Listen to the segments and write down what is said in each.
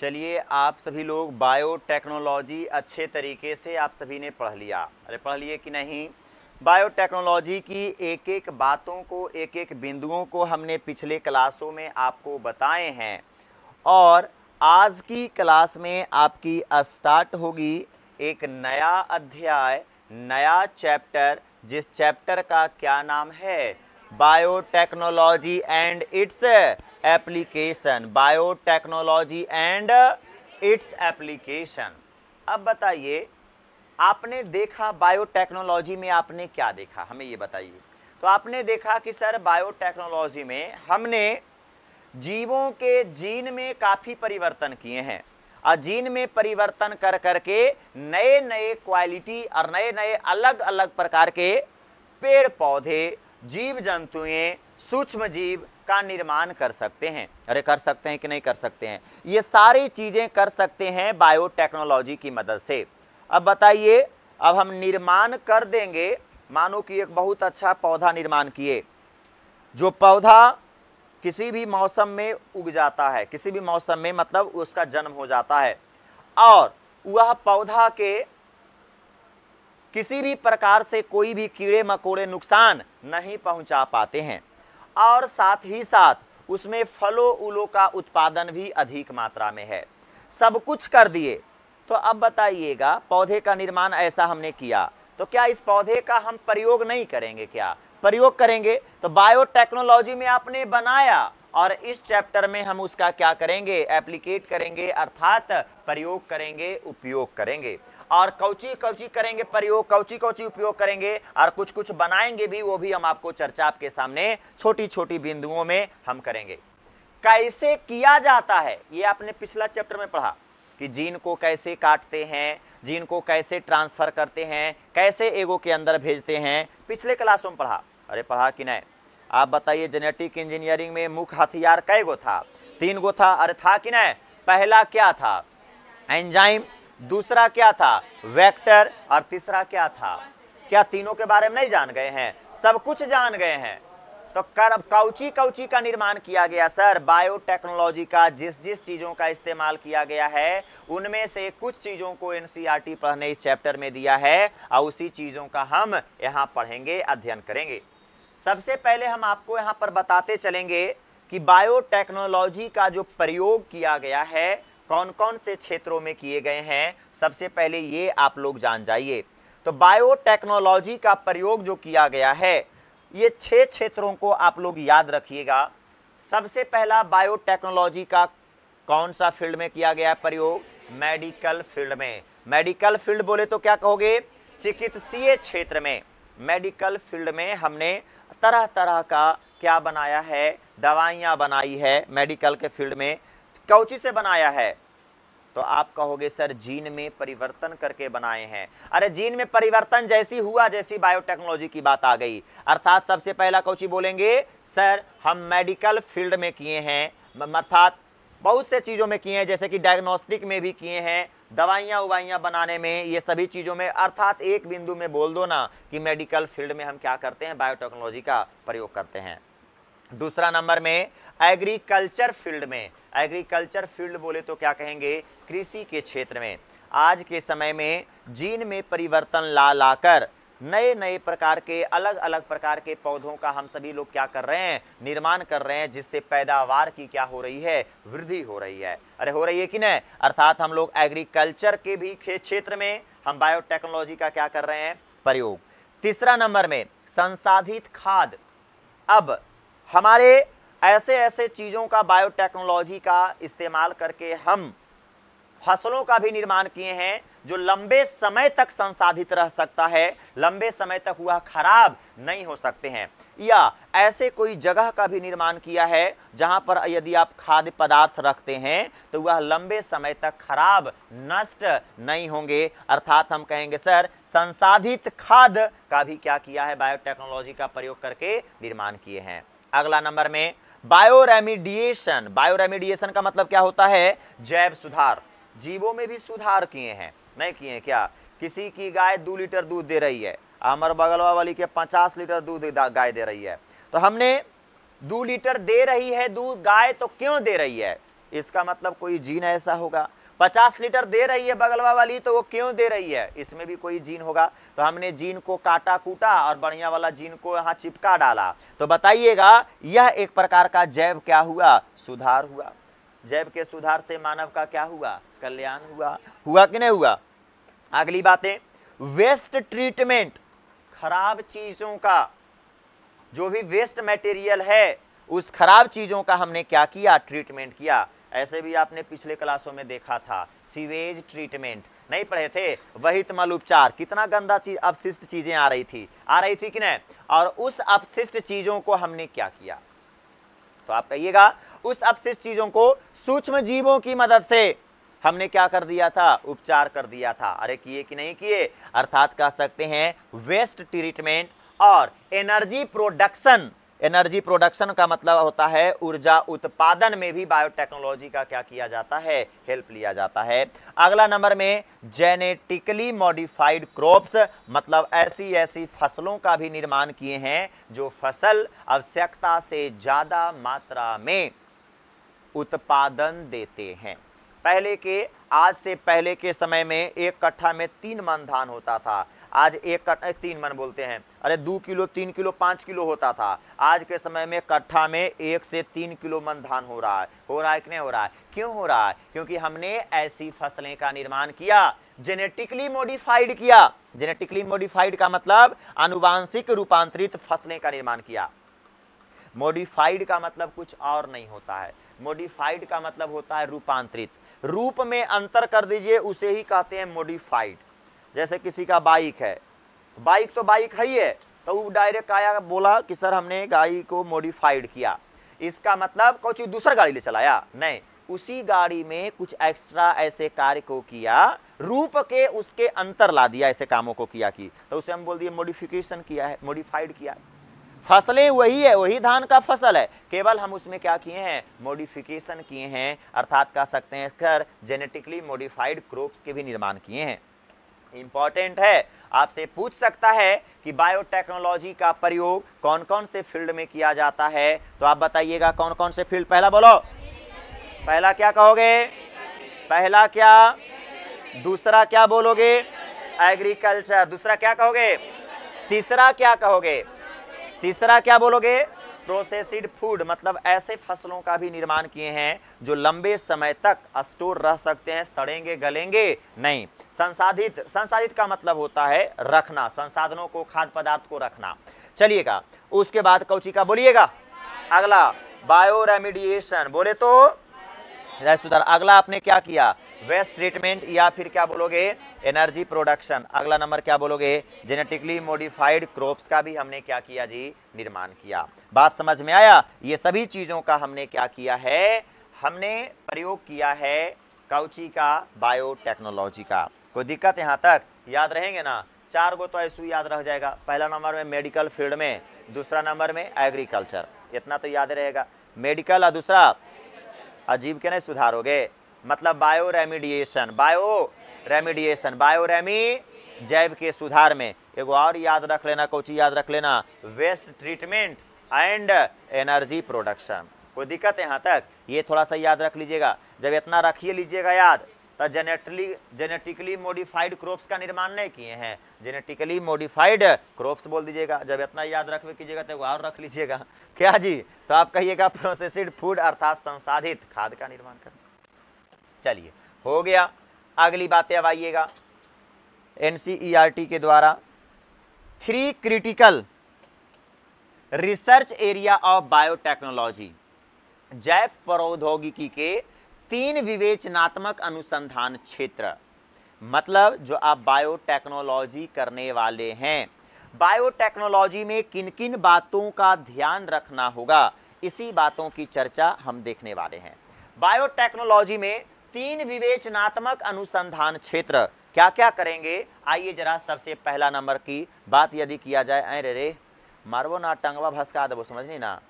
चलिए आप सभी लोग बायोटेक्नोलॉजी अच्छे तरीके से आप सभी ने पढ़ लिया अरे पढ़ लिए कि नहीं बायोटेक्नोलॉजी की एक एक बातों को एक एक बिंदुओं को हमने पिछले क्लासों में आपको बताए हैं और आज की क्लास में आपकी स्टार्ट होगी एक नया अध्याय नया चैप्टर जिस चैप्टर का क्या नाम है biotechnology and its application biotechnology and its application अब बताइए आपने देखा बायोटेक्नोलॉजी में आपने क्या देखा हमें ये बताइए तो आपने देखा कि सर बायोटेक्नोलॉजी में हमने जीवों के जीन में काफ़ी परिवर्तन किए हैं और जीन में परिवर्तन कर करके नए नए क्वालिटी और नए नए अलग अलग प्रकार के पेड़ पौधे जीव जंतुएँ सूक्ष्म जीव का निर्माण कर सकते हैं अरे कर सकते हैं कि नहीं कर सकते हैं ये सारी चीज़ें कर सकते हैं बायोटेक्नोलॉजी की मदद से अब बताइए अब हम निर्माण कर देंगे मानो कि एक बहुत अच्छा पौधा निर्माण किए जो पौधा किसी भी मौसम में उग जाता है किसी भी मौसम में मतलब उसका जन्म हो जाता है और वह पौधा के किसी भी प्रकार से कोई भी कीड़े मकोड़े नुकसान नहीं पहुंचा पाते हैं और साथ ही साथ उसमें फलों उलों का उत्पादन भी अधिक मात्रा में है सब कुछ कर दिए तो अब बताइएगा पौधे का निर्माण ऐसा हमने किया तो क्या इस पौधे का हम प्रयोग नहीं करेंगे क्या प्रयोग करेंगे तो बायोटेक्नोलॉजी में आपने बनाया और इस चैप्टर में हम उसका क्या करेंगे एप्लीकेट करेंगे अर्थात प्रयोग करेंगे उपयोग करेंगे और कौची कौची करेंगे प्रयोग कौची कौची उपयोग करेंगे और कुछ कुछ बनाएंगे भी वो भी हम आपको चर्चा आपके सामने छोटी छोटी बिंदुओं में हम करेंगे कैसे किया जाता है ये आपने पिछला चैप्टर में पढ़ा कि जीन को कैसे काटते हैं जीन को कैसे ट्रांसफ़र करते हैं कैसे एगो के अंदर भेजते हैं पिछले क्लासों में पढ़ा अरे पढ़ा कि नहीं आप बताइए जेनेटिक इंजीनियरिंग में मुख्य हथियार कै गो था तीन गो था अरे था कि नहीं पहला क्या था एंजाइम दूसरा क्या था वेक्टर और तीसरा क्या था क्या तीनों के बारे में नहीं जान गए हैं सब कुछ जान गए हैं तो कर कौची कौची का निर्माण किया गया सर बायोटेक्नोलॉजी का जिस जिस चीज़ों का इस्तेमाल किया गया है उनमें से कुछ चीज़ों को एनसीईआरटी e पढ़ने इस चैप्टर में दिया है और उसी चीज़ों का हम यहाँ पढ़ेंगे अध्ययन करेंगे सबसे पहले हम आपको यहाँ पर बताते चलेंगे कि बायोटेक्नोलॉजी का जो प्रयोग किया गया है कौन कौन से क्षेत्रों में किए गए हैं सबसे पहले ये आप लोग जान जाइए तो बायोटेक्नोलॉजी का प्रयोग जो किया गया है ये छः क्षेत्रों को आप लोग याद रखिएगा सबसे पहला बायोटेक्नोलॉजी का कौन सा फील्ड में किया गया प्रयोग मेडिकल फील्ड में मेडिकल फील्ड बोले तो क्या कहोगे चिकित्सीय क्षेत्र में मेडिकल फील्ड में हमने तरह तरह का क्या बनाया है दवाइयाँ बनाई है मेडिकल के फील्ड में कौची से बनाया है तो आप कहोगे सर जीन में परिवर्तन करके बनाए हैं अरे जीन में परिवर्तन जैसी हुआ जैसी बायोटेक्नोलॉजी की बात आ गई अर्थात सबसे पहला कौची बोलेंगे सर हम मेडिकल फील्ड में किए हैं अर्थात बहुत से चीज़ों में किए हैं जैसे कि डायग्नोस्टिक में भी किए हैं दवाइयां उवाइयां बनाने में ये सभी चीज़ों में अर्थात एक बिंदु में बोल दो ना कि मेडिकल फील्ड में हम क्या करते हैं बायोटेक्नोलॉजी का प्रयोग करते हैं दूसरा नंबर में एग्रीकल्चर फील्ड में एग्रीकल्चर फील्ड बोले तो क्या कहेंगे कृषि के क्षेत्र में आज के समय में जीन में परिवर्तन ला लाकर नए नए प्रकार के अलग अलग प्रकार के पौधों का हम सभी लोग क्या कर रहे हैं निर्माण कर रहे हैं जिससे पैदावार की क्या हो रही है वृद्धि हो रही है अरे हो रही है कि नहीं अर्थात हम लोग एग्रीकल्चर के भी क्षेत्र में हम बायोटेक्नोलॉजी का क्या कर रहे हैं प्रयोग तीसरा नंबर में संसाधित खाद अब हमारे ऐसे ऐसे चीज़ों का बायोटेक्नोलॉजी का इस्तेमाल करके हम फसलों का भी निर्माण किए हैं जो लंबे समय तक संसाधित रह सकता है लंबे समय तक वह खराब नहीं हो सकते हैं या ऐसे कोई जगह का भी निर्माण किया है जहां पर यदि आप खाद्य पदार्थ रखते हैं तो वह लंबे समय तक खराब नष्ट नहीं होंगे अर्थात हम कहेंगे सर संसाधित खाद का भी क्या किया है बायोटेक्नोलॉजी का प्रयोग करके निर्माण किए हैं अगला नंबर में बायोरेमिडिएशन बायोरेमिडिएशन का मतलब क्या होता है जैव सुधार जीवों में भी सुधार किए हैं नहीं किए क्या किसी की गाय दो लीटर दूध दे रही है हमारे बगलवा वाली के पचास लीटर दूध गाय दे रही है तो हमने दो लीटर दे रही है दूध गाय तो क्यों दे रही है इसका मतलब कोई जीन ऐसा होगा पचास लीटर दे रही है बगलवा वाली तो वो क्यों दे रही है इसमें भी कोई जीन होगा तो हमने जीन को काटा कूटा और बढ़िया वाला जीन को यहाँ चिपका डाला तो बताइएगा यह एक प्रकार का जैव क्या हुआ सुधार हुआ जैव के सुधार से मानव का क्या हुआ कल्याण हुआ हुआ कि नहीं हुआ अगली बातें वेस्ट ट्रीटमेंट खराब चीज़ों का जो भी वेस्ट मटेरियल है उस खराब चीज़ों का हमने क्या किया ट्रीटमेंट किया ऐसे भी आपने पिछले क्लासों में देखा था सीवेज ट्रीटमेंट नहीं पढ़े थे वही तमल उपचार कितना गंदा चीज अपशिष्ट चीजें आ रही थी आ रही थी कि नहीं और उस अपशिष्ट चीजों को हमने क्या किया तो आप कहिएगा उस अपशिष्ट चीजों को सूक्ष्म जीवों की मदद से हमने क्या कर दिया था उपचार कर दिया था अरे किए कि नहीं किए अर्थात कह सकते हैं वेस्ट ट्रीटमेंट और एनर्जी प्रोडक्शन एनर्जी प्रोडक्शन का मतलब होता है ऊर्जा उत्पादन में भी बायोटेक्नोलॉजी का क्या किया जाता है हेल्प लिया जाता है अगला नंबर में जेनेटिकली मॉडिफाइड क्रॉप्स मतलब ऐसी ऐसी फसलों का भी निर्माण किए हैं जो फसल आवश्यकता से ज़्यादा मात्रा में उत्पादन देते हैं पहले के आज से पहले के समय में एक कट्ठा में तीन मन धान होता था आज एक कट्ठा तीन मन बोलते हैं अरे दो किलो तीन किलो पाँच किलो होता था आज के समय में कट्ठा में एक से तीन किलो मन धान हो रहा है हो रहा है कि नहीं हो रहा है क्यों हो रहा है क्योंकि हमने ऐसी फसलें का निर्माण किया जेनेटिकली मॉडिफाइड किया जेनेटिकली मॉडिफाइड का मतलब अनुवांशिक रूपांतरित फसलें का निर्माण किया मॉडिफाइड का मतलब कुछ और नहीं होता है मॉडिफाइड का मतलब होता है रूपांतरित रूप में अंतर कर दीजिए उसे ही कहते हैं मॉडिफाइड जैसे किसी का बाइक है बाइक तो बाइक है ही है तो वो डायरेक्ट आया बोला कि सर हमने गाड़ी को मॉडिफाइड किया इसका मतलब कौन चीज दूसरा गाड़ी ले चलाया नहीं उसी गाड़ी में कुछ एक्स्ट्रा ऐसे कार्य को किया रूप के उसके अंतर ला दिया ऐसे कामों को किया कि तो उसे हम बोल दिए मॉडिफिकेशन किया है मॉडिफाइड किया है फसलें वही है वही धान का फसल है केवल हम उसमें क्या किए हैं मॉडिफिकेशन किए हैं अर्थात कह सकते हैं कर जेनेटिकली मॉडिफाइड क्रॉप्स के भी निर्माण किए हैं इंपॉर्टेंट है आपसे पूछ सकता है कि बायोटेक्नोलॉजी का प्रयोग कौन कौन से फील्ड में किया जाता है तो आप बताइएगा कौन कौन से फील्ड पहला बोलो पहला क्या कहोगे पहला क्या दूसरा क्या बोलोगे एग्रीकल्चर दूसरा क्या कहोगे तीसरा क्या कहोगे तीसरा क्या बोलोगे प्रोसेसिड फूड मतलब ऐसे फसलों का भी निर्माण किए हैं जो लंबे समय तक स्टोर रह सकते हैं सड़ेंगे गलेंगे नहीं संसाधित संसाधित का मतलब होता है रखना संसाधनों को खाद्य पदार्थ को रखना चलिएगा उसके बाद कौची का बोलिएगा अगला बायो रेमिडिएशन बोले तो सुधार अगला आपने क्या किया वेस्ट ट्रीटमेंट या फिर क्या बोलोगे एनर्जी प्रोडक्शन अगला नंबर क्या बोलोगे जेनेटिकली मॉडिफाइड क्रॉप्स का भी हमने क्या किया जी निर्माण किया बात समझ में आया ये सभी चीज़ों का हमने क्या किया है हमने प्रयोग किया है काउची का बायोटेक्नोलॉजी का कोई दिक्कत यहाँ तक याद रहेंगे ना चार गो तो ऐसू याद रह जाएगा पहला नंबर में मेडिकल फील्ड में दूसरा नंबर में एग्रीकल्चर इतना तो याद रहेगा मेडिकल और दूसरा अजीब के नहीं सुधारोगे मतलब bioremediation bioremediation bio रेमी जैव के सुधार में एगो और याद रख लेना कोची याद रख लेना waste treatment and energy production कोई दिक्कत है यहाँ तक ये थोड़ा सा याद रख लीजिएगा जब इतना रखिए लीजिएगा याद तो जेनेटली जेनेटिकली मॉडिफाइड क्रॉप्स का निर्माण नहीं किए हैं जेनेटिकली मॉडिफाइड क्रॉप्स बोल दीजिएगा जब इतना याद रख कीजिएगा तो और रख लीजिएगा क्या जी तो आप कहिएगा प्रोसेसिड फूड अर्थात संसाधित खाद का निर्माण करना चलिए हो गया अगली बातें अब आइएगा एन e के द्वारा three critical research area of biotechnology जैव प्रौद्योगिकी के तीन विवेचनात्मक अनुसंधान क्षेत्र मतलब जो आप बायोटेक्नोलॉजी करने वाले हैं बायोटेक्नोलॉजी में किन किन बातों का ध्यान रखना होगा इसी बातों की चर्चा हम देखने वाले हैं बायोटेक्नोलॉजी में तीन विवेचनात्मक अनुसंधान क्षेत्र क्या क्या करेंगे आइए जरा सबसे पहला नंबर की बात यदि किया जाए अरे रे मारवो ना टंगवा भसका समझ नहीं ना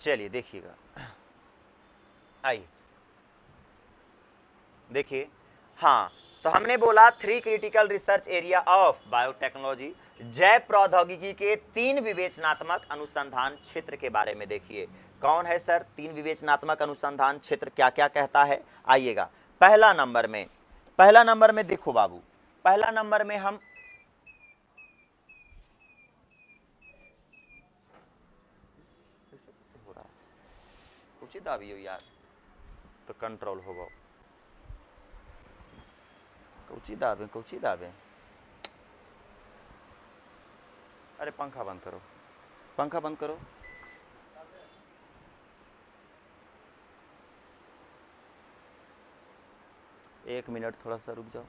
चलिए देखिएगा आइए देखिए हाँ तो हमने बोला three critical research area of biotechnology जैव प्रौद्योगिकी के तीन विवेचनात्मक अनुसंधान क्षेत्र के बारे में देखिए कौन है सर तीन विवेचनात्मक अनुसंधान क्षेत्र क्या क्या कहता है आइएगा पहला नंबर में पहला नंबर में देखो बाबू पहला नंबर में हम हो रहा यार तो कंट्रोल होगा कौची दाबे कौची दाबे अरे पंखा बंद करो पंखा बंद करो एक मिनट थोड़ा सा रुक जाओ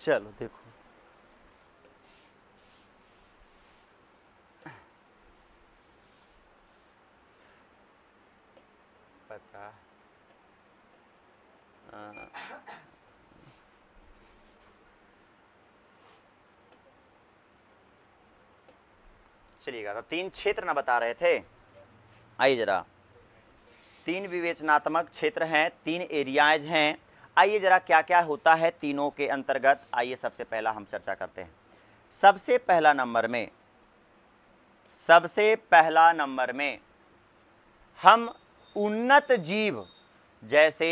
चलो देखो पता चलिएगा तो तीन क्षेत्र ना बता रहे थे आइए जरा तीन विवेचनात्मक क्षेत्र हैं तीन एरियाज हैं आइए जरा क्या क्या होता है तीनों के अंतर्गत आइए सबसे पहला हम चर्चा करते हैं सबसे पहला नंबर में सबसे पहला नंबर में हम उन्नत जीव जैसे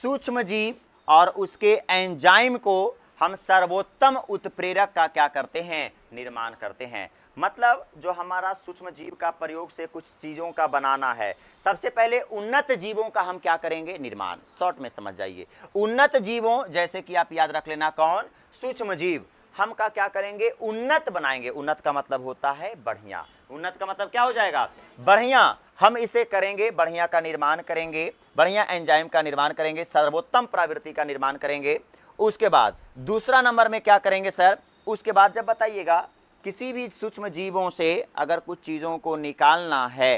सूक्ष्म जीव और उसके एंजाइम को हम सर्वोत्तम उत्प्रेरक का क्या करते हैं निर्माण करते हैं मतलब जो हमारा सूक्ष्म जीव का प्रयोग से कुछ चीज़ों का बनाना है सबसे पहले उन्नत जीवों का हम क्या करेंगे निर्माण शॉर्ट में समझ जाइए उन्नत जीवों जैसे कि आप याद रख लेना कौन सूक्ष्म जीव हम का क्या करेंगे उन्नत बनाएंगे उन्नत का मतलब होता है बढ़िया उन्नत का मतलब क्या हो जाएगा बढ़िया हम इसे करेंगे बढ़िया का निर्माण करेंगे बढ़िया एंजाइम का निर्माण करेंगे सर्वोत्तम प्रवृत्ति का निर्माण करेंगे उसके बाद दूसरा नंबर में क्या करेंगे सर उसके बाद जब बताइएगा किसी भी सूक्ष्म जीवों से अगर कुछ चीज़ों को निकालना है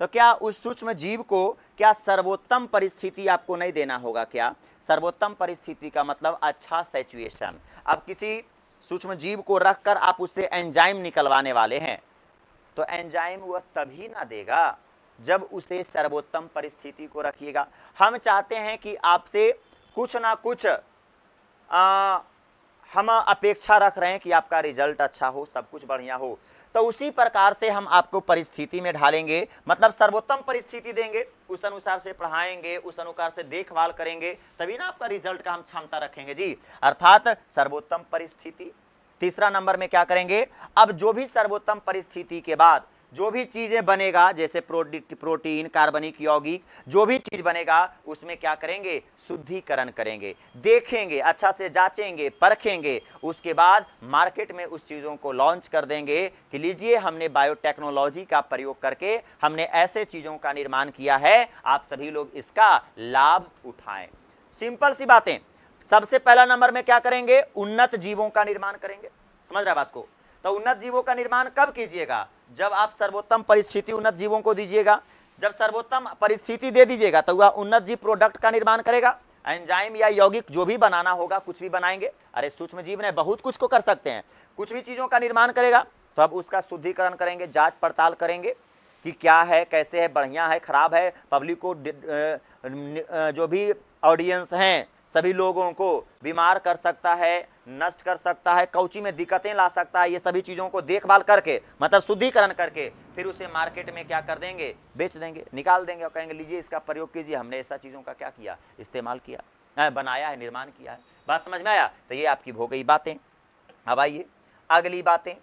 तो क्या उस सूक्ष्म जीव को क्या सर्वोत्तम परिस्थिति आपको नहीं देना होगा क्या सर्वोत्तम परिस्थिति का मतलब अच्छा सिचुएशन अब किसी सूक्ष्म जीव को रखकर आप उससे एंजाइम निकलवाने वाले हैं तो एंजाइम वह तभी ना देगा जब उसे सर्वोत्तम परिस्थिति को रखिएगा हम चाहते हैं कि आपसे कुछ ना कुछ आ, हम अपेक्षा रख रहे हैं कि आपका रिजल्ट अच्छा हो सब कुछ बढ़िया हो तो उसी प्रकार से हम आपको परिस्थिति में ढालेंगे मतलब सर्वोत्तम परिस्थिति देंगे उस अनुसार से पढ़ाएंगे उस अनुसार से देखभाल करेंगे तभी ना आपका रिजल्ट का हम क्षमता रखेंगे जी अर्थात सर्वोत्तम परिस्थिति तीसरा नंबर में क्या करेंगे अब जो भी सर्वोत्तम परिस्थिति के बाद जो भी चीज़ें बनेगा जैसे प्रोटीन कार्बनिक यौगिक जो भी चीज़ बनेगा उसमें क्या करेंगे शुद्धिकरण करेंगे देखेंगे अच्छा से जांचेंगे परखेंगे उसके बाद मार्केट में उस चीज़ों को लॉन्च कर देंगे कि लीजिए हमने बायोटेक्नोलॉजी का प्रयोग करके हमने ऐसे चीज़ों का निर्माण किया है आप सभी लोग इसका लाभ उठाएं सिंपल सी बातें सबसे पहला नंबर में क्या करेंगे उन्नत जीवों का निर्माण करेंगे समझ रहा बात को तो उन्नत जीवों का निर्माण कब कीजिएगा जब आप सर्वोत्तम परिस्थिति उन्नत जीवों को दीजिएगा जब सर्वोत्तम परिस्थिति दे दीजिएगा तो वह उन्नत जीव प्रोडक्ट का निर्माण करेगा एंजाइम या यौगिक जो भी बनाना होगा कुछ भी बनाएंगे अरे सूक्ष्म जीव ने बहुत कुछ को कर सकते हैं कुछ भी चीज़ों का निर्माण करेगा तो अब उसका शुद्धिकरण करेंगे जांच पड़ताल करेंगे कि क्या है कैसे है बढ़िया है ख़राब है पब्लिक को जो भी ऑडियंस हैं सभी लोगों को बीमार कर सकता है नष्ट कर सकता है कौची में दिक्कतें ला सकता है ये सभी चीज़ों को देखभाल करके मतलब शुद्धिकरण करके फिर उसे मार्केट में क्या कर देंगे बेच देंगे निकाल देंगे और कहेंगे लीजिए इसका प्रयोग कीजिए हमने ऐसा चीज़ों का क्या किया इस्तेमाल किया बनाया है निर्माण किया है बात समझ में आया तो ये आपकी हो गई बातें अब आइए अगली बातें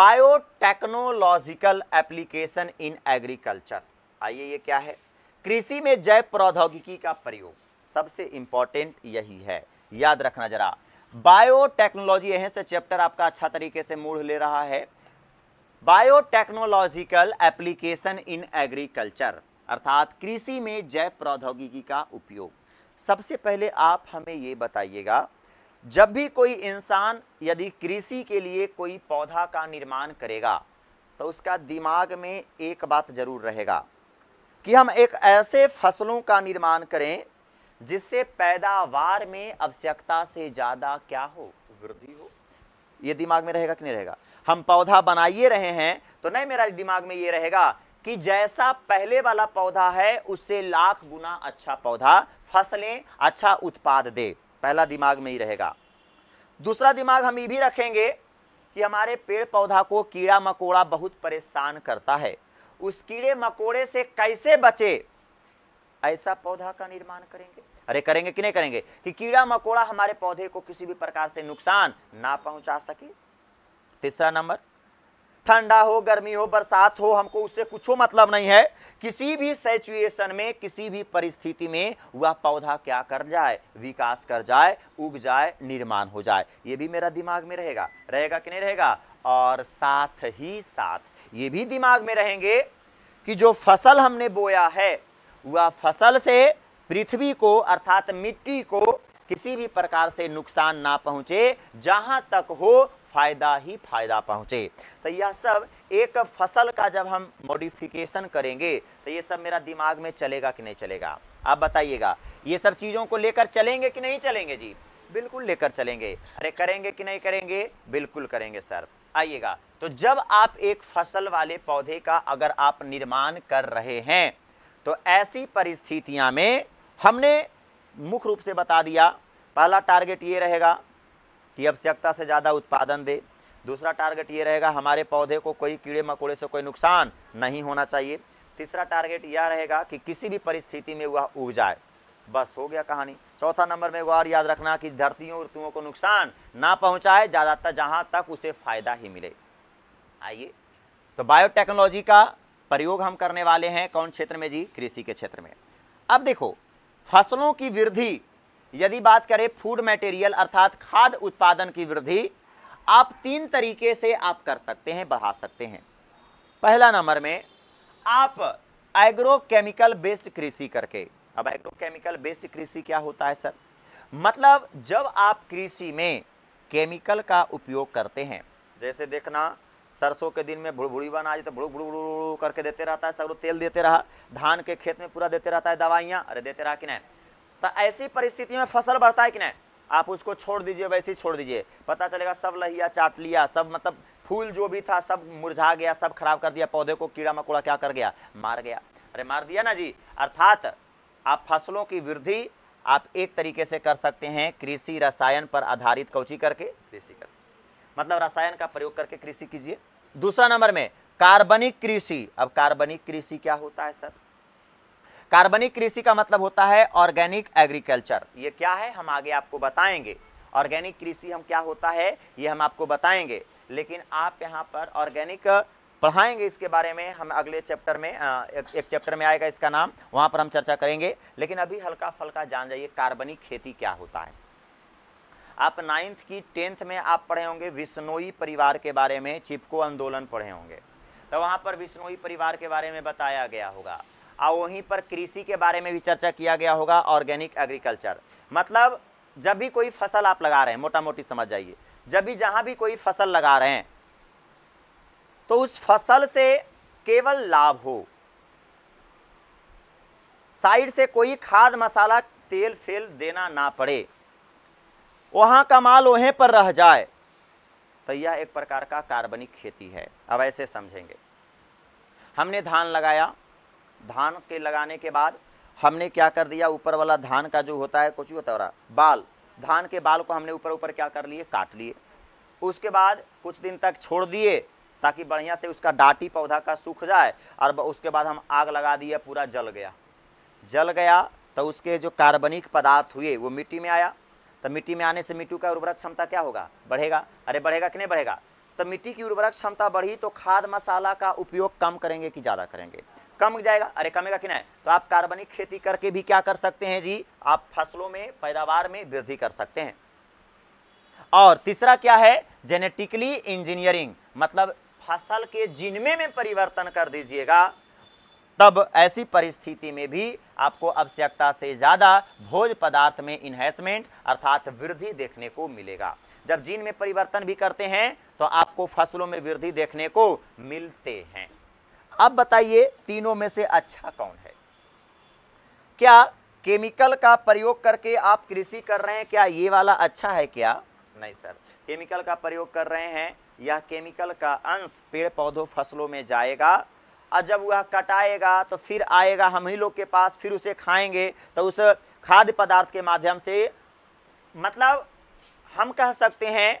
बायोटेक्नोलॉजिकल एप्लीकेशन इन एग्रीकल्चर आइए ये क्या है कृषि में जैव प्रौद्योगिकी का प्रयोग सबसे इंपॉर्टेंट यही है याद रखना जरा बायोटेक्नोलॉजी यहीं से चैप्टर आपका अच्छा तरीके से मूड ले रहा है बायोटेक्नोलॉजिकल एप्लीकेशन इन एग्रीकल्चर अर्थात कृषि में जैव प्रौद्योगिकी का उपयोग सबसे पहले आप हमें ये बताइएगा जब भी कोई इंसान यदि कृषि के लिए कोई पौधा का निर्माण करेगा तो उसका दिमाग में एक बात जरूर रहेगा कि हम एक ऐसे फसलों का निर्माण करें जिससे पैदावार में आवश्यकता से ज़्यादा क्या हो वृद्धि हो ये दिमाग में रहेगा कि नहीं रहेगा हम पौधा बनाइए रहे हैं तो नहीं मेरा दिमाग में ये रहेगा कि जैसा पहले वाला पौधा है उससे लाख गुना अच्छा पौधा फसलें अच्छा उत्पाद दे पहला दिमाग में ही रहेगा दूसरा दिमाग हम ये भी रखेंगे कि हमारे पेड़ पौधा को कीड़ा मकोड़ा बहुत परेशान करता है उस कीड़े मकोड़े से कैसे बचे ऐसा पौधा का निर्माण करेंगे अरे करेंगे कि नहीं करेंगे कि कीड़ा मकोड़ा हमारे पौधे को किसी भी प्रकार से नुकसान ना पहुंचा सके तीसरा नंबर ठंडा हो गर्मी हो बरसात हो हमको उससे कुछ मतलब नहीं है किसी भी सिचुएशन में किसी भी परिस्थिति में वह पौधा क्या कर जाए विकास कर जाए उग जाए निर्माण हो जाए ये भी मेरा दिमाग में रहेगा रहेगा कि नहीं रहेगा और साथ ही साथ ये भी दिमाग में रहेंगे कि जो फसल हमने बोया है वह फसल से पृथ्वी को अर्थात मिट्टी को किसी भी प्रकार से नुकसान ना पहुँचे जहाँ तक हो फायदा ही फायदा पहुँचे तो यह सब एक फसल का जब हम मॉडिफिकेशन करेंगे तो ये सब मेरा दिमाग में चलेगा कि नहीं चलेगा आप बताइएगा ये सब चीज़ों को लेकर चलेंगे कि नहीं चलेंगे जी बिल्कुल लेकर चलेंगे अरे करेंगे कि नहीं करेंगे बिल्कुल करेंगे सर आइएगा तो जब आप एक फसल वाले पौधे का अगर आप निर्माण कर रहे हैं तो ऐसी परिस्थितियां में हमने मुख्य रूप से बता दिया पहला टारगेट ये रहेगा कि आवश्यकता से ज़्यादा उत्पादन दे दूसरा टारगेट ये रहेगा हमारे पौधे को कोई कीड़े मकोड़े से कोई नुकसान नहीं होना चाहिए तीसरा टारगेट यह रहेगा कि किसी भी परिस्थिति में वह उग जाए बस हो गया कहानी चौथा नंबर में और याद रखना कि धरतियों ऋतुओं को नुकसान ना पहुंचाए ज़्यादातर जहाँ तक उसे फ़ायदा ही मिले आइए तो बायोटेक्नोलॉजी का प्रयोग हम करने वाले हैं कौन क्षेत्र में जी कृषि के क्षेत्र में अब देखो फसलों की वृद्धि यदि बात करें फूड मटेरियल अर्थात खाद उत्पादन की वृद्धि आप तीन तरीके से आप कर सकते हैं बढ़ा सकते हैं पहला नंबर में आप एग्रोकेमिकल बेस्ड कृषि करके अब एग्रोकेमिकल बेस्ड कृषि क्या होता है सर मतलब जब आप कृषि में केमिकल का उपयोग करते हैं जैसे देखना सरसों के दिन में भुड़भुड़ी बना जाए तो भुड़ भुड़ भुड़ करके देते रहता है सगरों तेल देते रहा धान के खेत में पूरा देते रहता है दवाइयाँ अरे देते रहा कि नहीं तो ऐसी परिस्थिति में फसल बढ़ता है कि नहीं आप उसको छोड़ दीजिए वैसे ही छोड़ दीजिए पता चलेगा सब लहिया चाट लिया सब मतलब फूल जो भी था सब मुरझा गया सब खराब कर दिया पौधे को कीड़ा मकोड़ा क्या कर गया मार गया अरे मार दिया ना जी अर्थात आप फसलों की वृद्धि आप एक तरीके से कर सकते हैं कृषि रसायन पर आधारित कौची करके कृषि करके मतलब रसायन का प्रयोग करके कृषि कीजिए दूसरा नंबर में कार्बनिक कृषि अब कार्बनिक कृषि क्या होता है सर कार्बनिक कृषि का मतलब होता है ऑर्गेनिक एग्रीकल्चर ये क्या है हम आगे आपको बताएंगे ऑर्गेनिक कृषि हम क्या होता है ये हम आपको बताएंगे लेकिन आप यहाँ पर ऑर्गेनिक पढ़ाएंगे इसके बारे में हम अगले चैप्टर में एक, एक चैप्टर में आएगा इसका नाम वहाँ पर हम चर्चा करेंगे लेकिन अभी हल्का फल्का जान जाइए कार्बनिक खेती क्या होता है आप नाइन्थ की टेंथ में आप पढ़े होंगे विष्णोई परिवार के बारे में चिपको आंदोलन पढ़े होंगे तो वहाँ पर विष्णोई परिवार के बारे में बताया गया होगा और वहीं पर कृषि के बारे में भी चर्चा किया गया होगा ऑर्गेनिक एग्रीकल्चर मतलब जब भी कोई फसल आप लगा रहे हैं मोटा मोटी समझ जाइए जब भी जहाँ भी कोई फसल लगा रहे हैं तो उस फसल से केवल लाभ हो साइड से कोई खाद मसाला तेल फेल देना ना पड़े वहाँ का माल वहीं पर रह जाए तो यह एक प्रकार का कार्बनिक खेती है अब ऐसे समझेंगे हमने धान लगाया धान के लगाने के बाद हमने क्या कर दिया ऊपर वाला धान का जो होता है कुछ होता रहा बाल धान के बाल को हमने ऊपर ऊपर क्या कर लिए काट लिए उसके बाद कुछ दिन तक छोड़ दिए ताकि बढ़िया से उसका डाटी पौधा का सूख जाए और उसके बाद हम आग लगा दिए पूरा जल गया जल गया तो उसके जो कार्बनिक पदार्थ हुए वो मिट्टी में आया तो मिट्टी में आने से मिट्टी का उर्वरक क्षमता क्या होगा बढ़ेगा अरे बढ़ेगा कि नहीं बढ़ेगा तो मिट्टी की उर्वरक क्षमता बढ़ी तो खाद मसाला का उपयोग कम करेंगे कि ज़्यादा करेंगे कम जाएगा अरे कमेगा कि नहीं तो आप कार्बनिक खेती करके भी क्या कर सकते हैं जी आप फसलों में पैदावार में वृद्धि कर सकते हैं और तीसरा क्या है जेनेटिकली इंजीनियरिंग मतलब फसल के जिनमें में परिवर्तन कर दीजिएगा तब ऐसी परिस्थिति में भी आपको आवश्यकता से ज़्यादा भोज पदार्थ में इन्हेंसमेंट अर्थात वृद्धि देखने को मिलेगा जब जीन में परिवर्तन भी करते हैं तो आपको फसलों में वृद्धि देखने को मिलते हैं अब बताइए तीनों में से अच्छा कौन है क्या केमिकल का प्रयोग करके आप कृषि कर रहे हैं क्या ये वाला अच्छा है क्या नहीं सर केमिकल का प्रयोग कर रहे हैं यह केमिकल का अंश पेड़ पौधों फसलों में जाएगा और जब वह कटाएगा तो फिर आएगा हम ही लोग के पास फिर उसे खाएंगे तो उस खाद्य पदार्थ के माध्यम से मतलब हम कह सकते हैं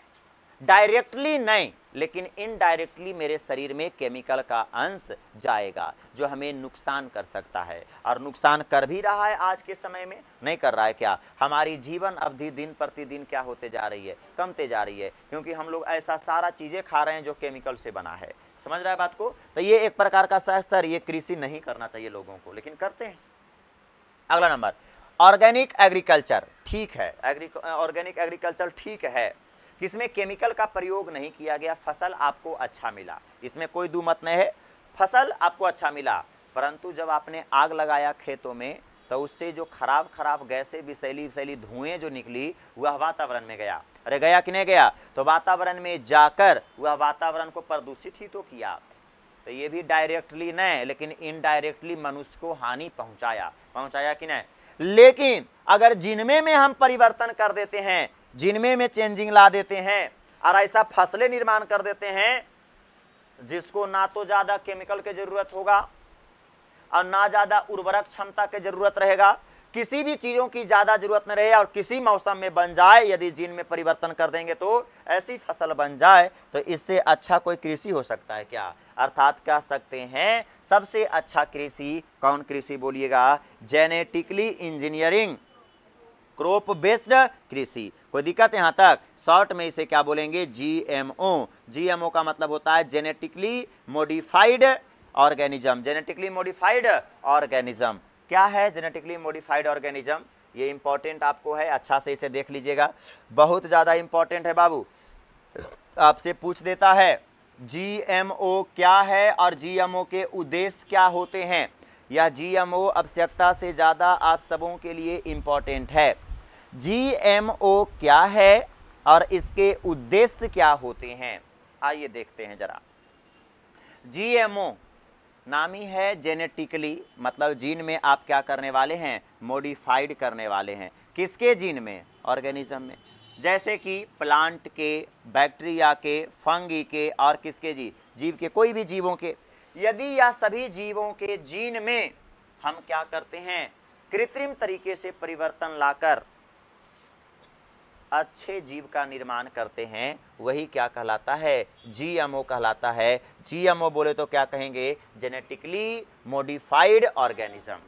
डायरेक्टली नहीं लेकिन इनडायरेक्टली मेरे शरीर में केमिकल का अंश जाएगा जो हमें नुकसान कर सकता है और नुकसान कर भी रहा है आज के समय में नहीं कर रहा है क्या हमारी जीवन अवधि दिन प्रतिदिन क्या होते जा रही है कमते जा रही है क्योंकि हम लोग ऐसा सारा चीज़ें खा रहे हैं जो केमिकल से बना है समझ रहा है बात को तो ये एक प्रकार का सह सर ये कृषि नहीं करना चाहिए लोगों को लेकिन करते हैं अगला नंबर ऑर्गेनिक एग्रीकल्चर ठीक है ऑर्गेनिक एग्रीकल्चर ठीक है इसमें केमिकल का प्रयोग नहीं किया गया फसल आपको अच्छा मिला इसमें कोई दो मत नहीं है फसल आपको अच्छा मिला परंतु जब आपने आग लगाया खेतों में तो उससे जो खराब खराब गैसें विशैली विशैली धुएं जो निकली वह वातावरण में गया अरे गया कि नहीं गया तो वातावरण में जाकर वह वातावरण को प्रदूषित ही तो किया तो ये भी डायरेक्टली नहीं लेकिन इनडायरेक्टली मनुष्य को हानि पहुंचाया पहुंचाया कि नहीं लेकिन अगर जिनमें में हम परिवर्तन कर देते हैं जिनमें में चेंजिंग ला देते हैं और ऐसा फसलें निर्माण कर देते हैं जिसको ना तो ज़्यादा केमिकल की के ज़रूरत होगा और ना ज़्यादा उर्वरक क्षमता की ज़रूरत रहेगा किसी भी चीज़ों की ज़्यादा ज़रूरत न रहे और किसी मौसम में बन जाए यदि जीन में परिवर्तन कर देंगे तो ऐसी फसल बन जाए तो इससे अच्छा कोई कृषि हो सकता है क्या अर्थात कह सकते हैं सबसे अच्छा कृषि कौन कृषि बोलिएगा जेनेटिकली इंजीनियरिंग क्रोप बेस्ड कृषि कोई दिक्कत यहाँ तक शॉर्ट में इसे क्या बोलेंगे एम ओ का मतलब होता है genetically modified organism genetically modified organism क्या है जेनेटिकली मॉडिफाइड ऑर्गेनिज्म ये इंपॉर्टेंट आपको है अच्छा से इसे देख लीजिएगा बहुत ज़्यादा इंपॉर्टेंट है बाबू आपसे पूछ देता है जी क्या है और जी के उद्देश्य क्या होते हैं यह ओ आवश्यकता से ज़्यादा आप सबों के लिए इम्पॉर्टेंट है ओ क्या है और इसके उद्देश्य क्या होते हैं आइए देखते हैं ज़रा ओ नाम ही है जेनेटिकली मतलब जीन में आप क्या करने वाले हैं मॉडिफाइड करने वाले हैं किसके जीन में ऑर्गेनिज्म में जैसे कि प्लांट के बैक्टीरिया के फंगी के और किसके जी जीव के कोई भी जीवों के यदि या सभी जीवों के जीन में हम क्या करते हैं कृत्रिम तरीके से परिवर्तन लाकर अच्छे जीव का निर्माण करते हैं वही क्या कहलाता है जीएमओ कहलाता है जीएमओ बोले तो क्या कहेंगे जेनेटिकली मॉडिफाइड ऑर्गेनिज्म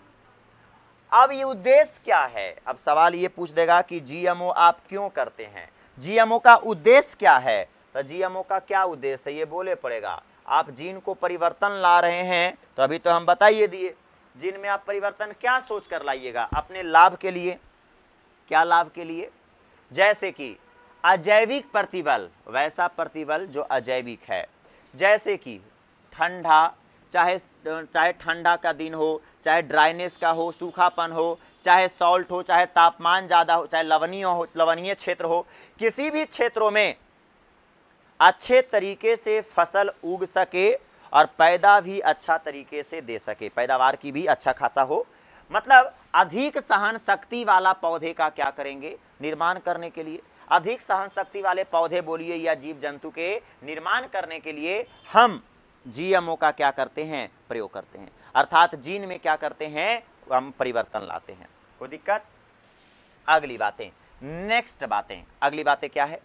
अब ये उद्देश्य क्या है अब सवाल ये पूछ देगा कि जीएमओ आप क्यों करते हैं जीएमओ का उद्देश्य क्या है तो जीएमओ का क्या उद्देश्य है ये बोले पड़ेगा आप जीन को परिवर्तन ला रहे हैं तो अभी तो हम बताइए दिए जीन में आप परिवर्तन क्या सोच कर लाइएगा अपने लाभ के लिए क्या लाभ के लिए जैसे कि अजैविक प्रतिबल वैसा प्रतिबल जो अजैविक है जैसे कि ठंडा चाहे चाहे ठंडा का दिन हो चाहे ड्राइनेस का हो सूखापन हो चाहे सॉल्ट हो चाहे तापमान ज़्यादा हो चाहे लवणीय हो लवणीय क्षेत्र हो किसी भी क्षेत्रों में अच्छे तरीके से फसल उग सके और पैदा भी अच्छा तरीके से दे सके पैदावार की भी अच्छा खासा हो मतलब अधिक सहन शक्ति वाला पौधे का क्या करेंगे निर्माण करने के लिए अधिक सहन शक्ति वाले पौधे बोलिए या जीव जंतु के निर्माण करने के लिए हम जीएमओ का क्या करते हैं प्रयोग करते हैं अर्थात जीन में क्या करते हैं हम परिवर्तन लाते हैं कोई दिक्कत अगली बातें नेक्स्ट बातें अगली बातें क्या है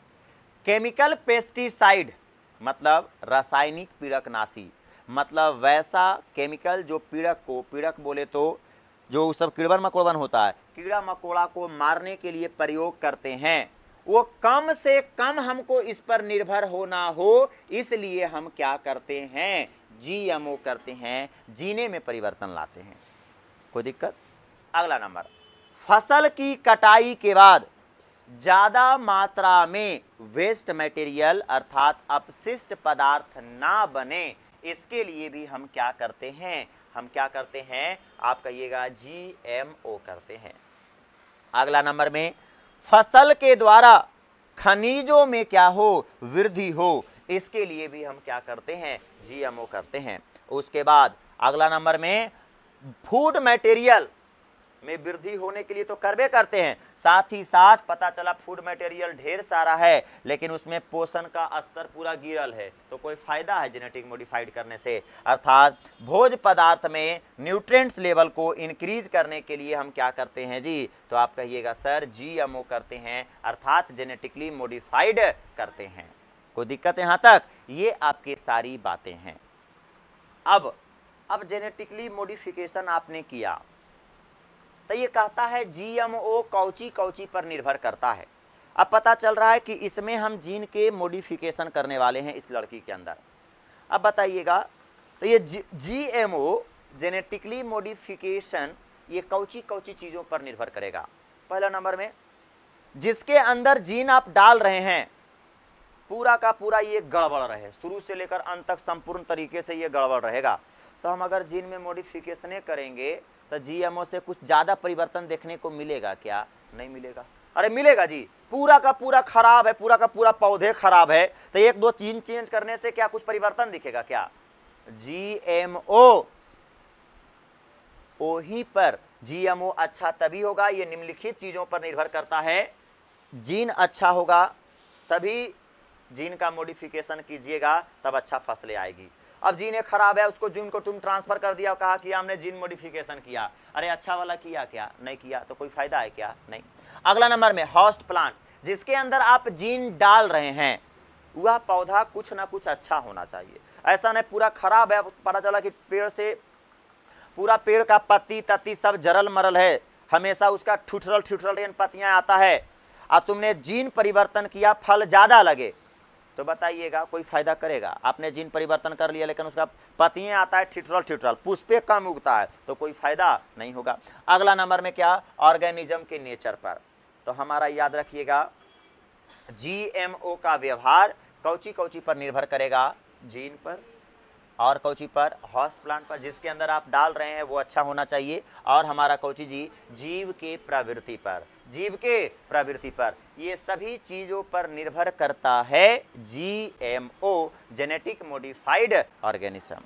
केमिकल पेस्टिसाइड मतलब रासायनिक पीड़कनाशी मतलब वैसा केमिकल जो पीड़क को पीड़क बोले तो जो सब कीड़वन मकोड़वन होता है कीड़ा मकोड़ा को मारने के लिए प्रयोग करते हैं वो कम से कम हमको इस पर निर्भर होना हो इसलिए हम क्या करते हैं जीएमओ करते हैं जीने में परिवर्तन लाते हैं कोई दिक्कत अगला नंबर फसल की कटाई के बाद ज़्यादा मात्रा में वेस्ट मटेरियल अर्थात अपशिष्ट पदार्थ ना बने इसके लिए भी हम क्या करते हैं हम क्या करते हैं आप कहिएगा जी एम ओ करते हैं अगला नंबर में फसल के द्वारा खनिजों में क्या हो वृद्धि हो इसके लिए भी हम क्या करते हैं जी एम ओ करते हैं उसके बाद अगला नंबर में फूड मटेरियल में वृद्धि होने के लिए तो करवे करते हैं साथ ही साथ पता चला फूड मटेरियल ढेर सारा है लेकिन उसमें पोषण का स्तर पूरा गिरल है तो कोई फायदा है जेनेटिक मॉडिफाइड करने से अर्थात भोज पदार्थ में न्यूट्रिएंट्स लेवल को इंक्रीज करने के लिए हम क्या करते हैं जी तो आप कहिएगा सर ओ करते हैं अर्थात जेनेटिकली मॉडिफाइड करते हैं कोई दिक्कत यहाँ तक ये आपके सारी बातें हैं अब अब जेनेटिकली मॉडिफिकेशन आपने किया तो ये कहता है जीएमओ कौची कौची पर निर्भर करता है अब पता चल रहा है कि इसमें हम जीन के मोडिफिकेशन करने वाले हैं इस लड़की के अंदर अब बताइएगा तो ये G M O genetically modification ये कौची कौची चीज़ों पर निर्भर करेगा पहला नंबर में जिसके अंदर जीन आप डाल रहे हैं पूरा का पूरा ये गड़बड़ रहे शुरू से लेकर अंत तक संपूर्ण तरीके से ये गड़बड़ रहेगा तो हम अगर जीन में मोडिफिकेशने करेंगे तो जीएमओ से कुछ ज़्यादा परिवर्तन देखने को मिलेगा क्या नहीं मिलेगा अरे मिलेगा जी पूरा का पूरा खराब है पूरा का पूरा पौधे खराब है तो एक दो चीज चेंज करने से क्या कुछ परिवर्तन दिखेगा क्या जीएमओ वहीं पर जीएमओ अच्छा तभी होगा ये निम्नलिखित चीज़ों पर निर्भर करता है जीन अच्छा होगा तभी जीन का मॉडिफिकेशन कीजिएगा तब अच्छा फसलें आएगी अब जीन एक खराब है उसको जीन को तुम ट्रांसफर कर दिया कहा कि हमने जीन मॉडिफिकेशन किया अरे अच्छा वाला किया क्या नहीं किया तो कोई फायदा है क्या नहीं अगला नंबर में हॉस्ट प्लांट जिसके अंदर आप जीन डाल रहे हैं वह पौधा कुछ ना कुछ अच्छा होना चाहिए ऐसा नहीं पूरा खराब है पता चला कि पेड़ से पूरा पेड़ का पत्ती तत्ती सब जरल मरल है हमेशा उसका ठुठरल ठुठरल पत्तियाँ आता है और तुमने जीन परिवर्तन किया फल ज़्यादा लगे तो बताइएगा कोई फायदा करेगा आपने जीन परिवर्तन कर लिया लेकिन उसका पतिये आता है ठिठरल ठिठरल पुष्पे कम उगता है तो कोई फायदा नहीं होगा अगला नंबर में क्या ऑर्गेनिज्म के नेचर पर तो हमारा याद रखिएगा जी का व्यवहार कौची कौची पर निर्भर करेगा जीन पर और कौची पर हॉस प्लांट पर जिसके अंदर आप डाल रहे हैं वो अच्छा होना चाहिए और हमारा कौची जी जीव के प्रवृत्ति पर जीव के प्रवृत्ति पर ये सभी चीज़ों पर निर्भर करता है जीएमओ जेनेटिक मॉडिफाइड ऑर्गेनिज्म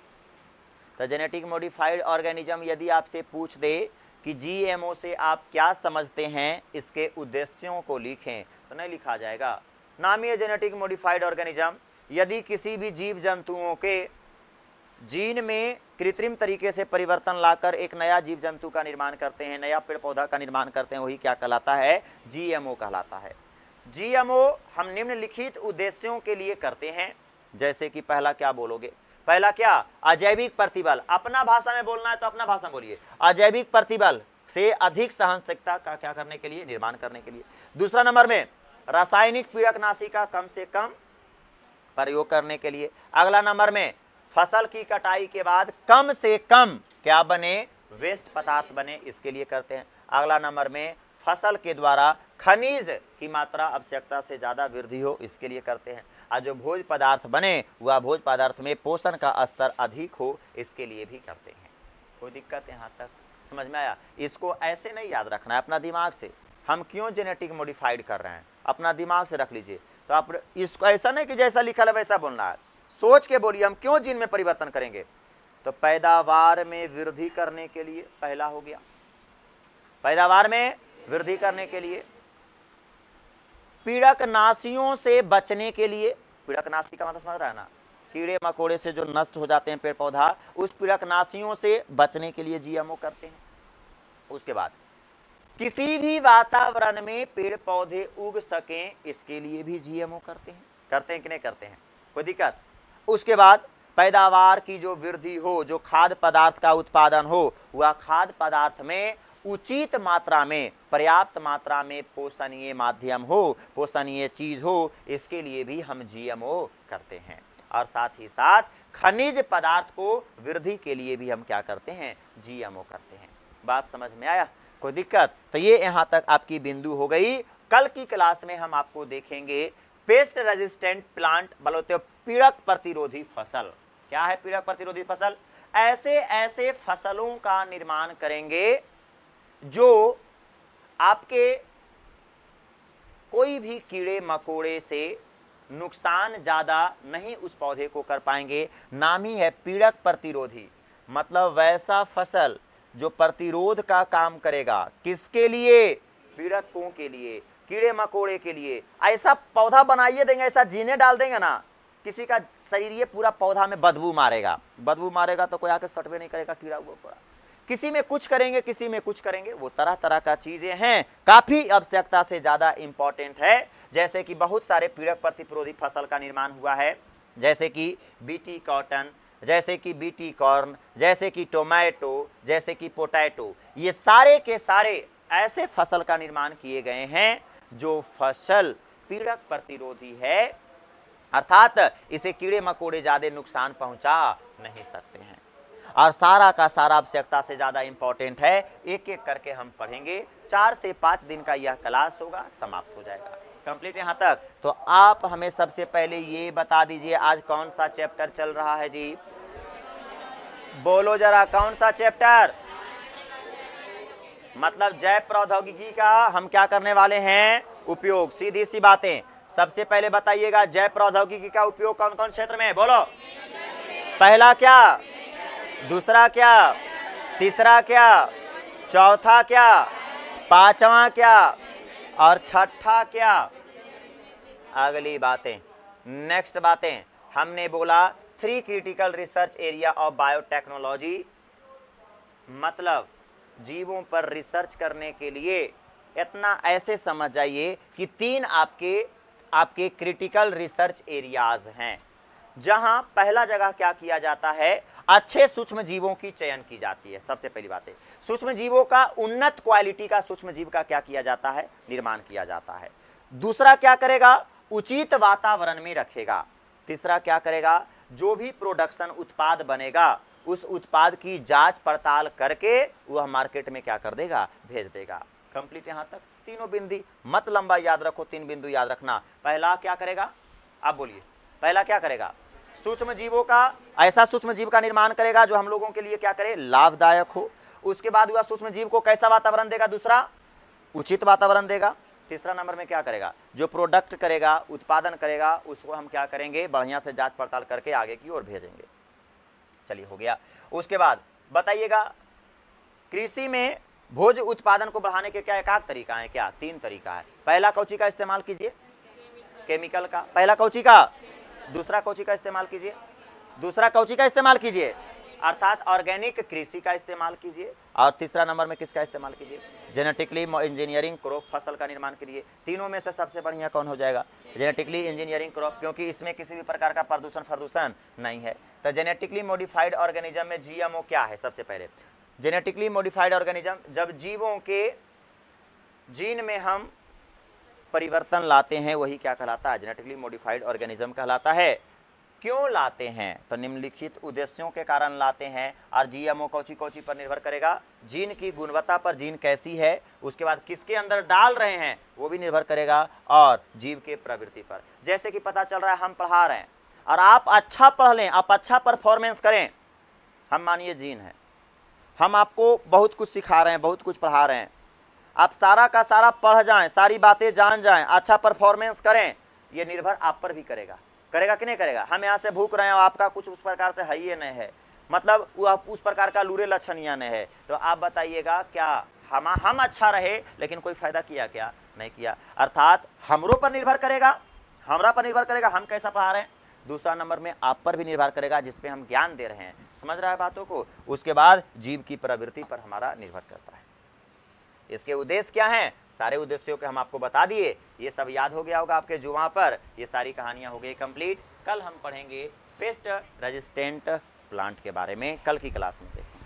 तो जेनेटिक मॉडिफाइड ऑर्गेनिज्म यदि आपसे पूछ दे कि जीएमओ से आप क्या समझते हैं इसके उद्देश्यों को लिखें तो नहीं लिखा जाएगा नाम ही है जेनेटिक मॉडिफाइड ऑर्गेनिज्म यदि किसी भी जीव जंतुओं के जीन में कृत्रिम तरीके से परिवर्तन लाकर एक नया जीव जंतु का निर्माण करते हैं नया पेड़ पौधा का निर्माण करते हैं वही क्या कहलाता है जीएमओ कहलाता है जीएमओ हम निम्नलिखित उद्देश्यों के लिए करते हैं जैसे कि पहला क्या बोलोगे पहला क्या अजैविक प्रतिबल अपना भाषा में बोलना है तो अपना भाषा बोलिए अजैविक प्रतिबल से अधिक सहनशक्ता का क्या करने के लिए निर्माण करने के लिए दूसरा नंबर में रासायनिक पीड़कनाशी का कम से कम प्रयोग करने के लिए अगला नंबर में फसल की कटाई के बाद कम से कम क्या बने वेस्ट पदार्थ बने इसके लिए करते हैं अगला नंबर में फसल के द्वारा खनिज की मात्रा आवश्यकता से ज़्यादा वृद्धि हो इसके लिए करते हैं और जो भोज पदार्थ बने वह भोज पदार्थ में पोषण का स्तर अधिक हो इसके लिए भी करते हैं कोई दिक्कत यहाँ तक समझ में आया इसको ऐसे नहीं याद रखना है अपना दिमाग से हम क्यों जेनेटिक मॉडिफाइड कर रहे हैं अपना दिमाग से रख लीजिए तो आप इसको ऐसा नहीं कि जैसा लिखा है वैसा बोलना है सोच के बोलिए हम क्यों जीन में परिवर्तन करेंगे तो पैदावार में वृद्धि करने के लिए पहला हो गया पैदावार में वृद्धि करने के लिए पीड़क नाशियों से बचने के लिए पीड़क नाशी का मतलब समझ रहा है ना कीड़े मकोड़े से जो नष्ट हो जाते हैं पेड़ पौधा उस पीड़क नाशियों से बचने के लिए जीएमओ करते हैं उसके बाद किसी भी वातावरण में पेड़ पौधे उग सकें इसके लिए भी जीएमओ करते हैं करते हैं कि नहीं करते हैं कोई दिक्कत उसके बाद पैदावार की जो वृद्धि हो जो खाद्य पदार्थ का उत्पादन हो वह खाद्य पदार्थ में उचित मात्रा में पर्याप्त मात्रा में पोषणीय माध्यम हो पोषणीय चीज़ हो इसके लिए भी हम जीएमओ करते हैं और साथ ही साथ खनिज पदार्थ को वृद्धि के लिए भी हम क्या करते हैं जीएमओ करते हैं बात समझ में आया कोई दिक्कत तो ये यहाँ तक आपकी बिंदु हो गई कल की क्लास में हम आपको देखेंगे पेस्ट रेजिस्टेंट प्लांट बलोते पीड़क प्रतिरोधी फसल क्या है पीड़क प्रतिरोधी फसल ऐसे ऐसे फसलों का निर्माण करेंगे जो आपके कोई भी कीड़े मकोड़े से नुकसान ज़्यादा नहीं उस पौधे को कर पाएंगे नाम ही है पीड़क प्रतिरोधी मतलब वैसा फसल जो प्रतिरोध का काम करेगा किसके लिए पीड़कों के लिए कीड़े मकोड़े के लिए ऐसा पौधा बनाइए देंगे ऐसा जीने डाल देंगे ना किसी का शरीर ये पूरा पौधा में बदबू मारेगा बदबू मारेगा तो कोई आके सटवे नहीं करेगा कीड़ा वो पड़ा किसी में कुछ करेंगे किसी में कुछ करेंगे वो तरह तरह का चीज़ें हैं काफ़ी आवश्यकता से ज़्यादा इंपॉर्टेंट है जैसे कि बहुत सारे पीड़क प्रतिरोधी फसल का निर्माण हुआ है जैसे कि बीटी कॉटन जैसे कि बीटी कॉर्न जैसे कि टोमैटो जैसे कि पोटैटो ये सारे के सारे ऐसे फसल का निर्माण किए गए हैं जो फसल पीड़क प्रतिरोधी है अर्थात इसे कीड़े मकोड़े ज़्यादा नुकसान पहुंचा नहीं सकते हैं और सारा का सारा आवश्यकता से ज़्यादा इंपॉर्टेंट है एक एक करके हम पढ़ेंगे चार से पांच दिन का यह क्लास होगा समाप्त हो जाएगा कंप्लीट यहाँ तक तो आप हमें सबसे पहले ये बता दीजिए आज कौन सा चैप्टर चल रहा है जी बोलो जरा कौन सा चैप्टर मतलब जैव प्रौद्योगिकी का हम क्या करने वाले हैं उपयोग सीधी सी बातें सबसे पहले बताइएगा जैव प्रौद्योगिकी का उपयोग कौन कौन क्षेत्र में बोलो पहला क्या दूसरा क्या तीसरा क्या चौथा क्या पांचवा क्या और छठा क्या अगली बातें नेक्स्ट बातें हमने बोला three critical research area of biotechnology मतलब जीवों पर रिसर्च करने के लिए इतना ऐसे समझ जाइए कि तीन आपके आपके क्रिटिकल रिसर्च एरियाज हैं जहां पहला जगह क्या किया जाता है अच्छे सूक्ष्म जीवों की चयन की जाती है सबसे पहली बात है सूक्ष्म जीवों का उन्नत क्वालिटी का सूक्ष्म जीव का क्या किया जाता है निर्माण किया जाता है दूसरा क्या करेगा उचित वातावरण में रखेगा तीसरा क्या करेगा जो भी प्रोडक्शन उत्पाद बनेगा उस उत्पाद की जांच पड़ताल करके वह मार्केट में क्या कर देगा भेज देगा कंप्लीट यहाँ तक तीनों बिंदी मत लंबा याद रखो तीन बिंदु याद रखना पहला क्या करेगा आप बोलिए पहला क्या करेगा सूक्ष्म जीवों का ऐसा सूक्ष्म जीव का निर्माण करेगा जो हम लोगों के लिए क्या करे लाभदायक हो उसके बाद वह सूक्ष्म जीव को कैसा वातावरण देगा दूसरा उचित वातावरण देगा तीसरा नंबर में क्या करेगा जो प्रोडक्ट करेगा उत्पादन करेगा उसको हम क्या करेंगे बढ़िया से जांच पड़ताल करके आगे की ओर भेजेंगे चलिए हो गया उसके बाद बताइएगा कृषि में भोज उत्पादन को बढ़ाने के क्या एकाध तरीका है क्या तीन तरीका है पहला कौची का इस्तेमाल कीजिए केमिकल का पहला कौची का दूसरा कौची का इस्तेमाल कीजिए दूसरा कौची का इस्तेमाल कीजिए अर्थात ऑर्गेनिक कृषि का इस्तेमाल कीजिए और तीसरा नंबर में किसका इस्तेमाल कीजिए जेनेटिकली इंजीनियरिंग क्रॉप फसल का निर्माण के लिए तीनों में से सबसे बढ़िया कौन हो जाएगा जेनेटिकली इंजीनियरिंग क्रॉप क्योंकि इसमें किसी भी प्रकार का प्रदूषण प्रदूषण नहीं है तो जेनेटिकली मॉडिफाइड ऑर्गेनिज्म में जीएमओ क्या है सबसे पहले जेनेटिकली मॉडिफाइड ऑर्गेनिज्म जब जीवों के जीन में हम परिवर्तन लाते हैं वही क्या कहलाता है जेनेटिकली मॉडिफाइड ऑर्गेनिज्म कहलाता है क्यों लाते हैं तो निम्नलिखित उद्देश्यों के कारण लाते हैं और जी जीएमओ कौची कौची पर निर्भर करेगा जीन की गुणवत्ता पर जीन कैसी है उसके बाद किसके अंदर डाल रहे हैं वो भी निर्भर करेगा और जीव के प्रवृत्ति पर जैसे कि पता चल रहा है हम पढ़ा रहे हैं और आप अच्छा पढ़ लें आप अच्छा परफॉर्मेंस करें हम मानिए जीन है हम आपको बहुत कुछ सिखा रहे हैं बहुत कुछ पढ़ा रहे हैं आप सारा का सारा पढ़ जाएं सारी बातें जान जाएं अच्छा परफॉर्मेंस करें ये निर्भर आप पर भी करेगा करेगा कि नहीं करेगा हम यहाँ से भूख रहे हैं आपका कुछ उस प्रकार से है ही नहीं है मतलब उस प्रकार का लूरे लक्षण नहीं है तो आप बताइएगा क्या हम हम अच्छा रहे लेकिन कोई फायदा किया क्या नहीं किया अर्थात हमरो पर निर्भर करेगा हमरा पर निर्भर करेगा हम कैसा पढ़ा रहे हैं दूसरा नंबर में आप पर भी निर्भर करेगा जिसपे हम ज्ञान दे रहे हैं समझ रहा है बातों को उसके बाद जीव की प्रवृत्ति पर हमारा निर्भर करता है इसके उद्देश्य क्या है सारे उद्देश्यों के हम आपको बता दिए ये सब याद हो गया होगा आपके जुआ पर ये सारी कहानियाँ हो गई कंप्लीट कल हम पढ़ेंगे पेस्ट रजिस्टेंट प्लांट के बारे में कल की क्लास में देखें